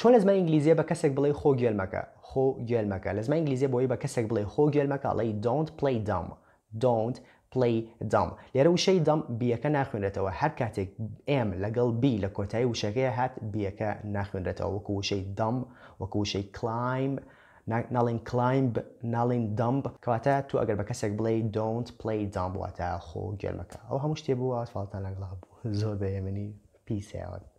چون چۆن لە زمانی ئینگلیزیە بە کەسێک بڵێ خۆ گوێلمەکە خۆ گوێلمەکە لە زمانی ئینگلیزیە بۆی بە کەسێک بڵێ خۆ گوێلمەکە ئەڵی don't play dumb don't play dumb لێرە بیا که بیەکە ناخوێنێتەوە هر کاتێک ام لگل بی لە کۆتایی وشەکەی هات بیەکە ناخوێنرێتەوە وەکو وشەی دەم وەکو وشەی کلایم نالین کلایم نالین دەمب کەواتە تو ئەگەر بە کەسێک بڵێ don't play dumb گل مکه او همش تیبو شتێ بوو ئاسفالتان لەگەڵا بوو منی بەێمەنی پیسیاوە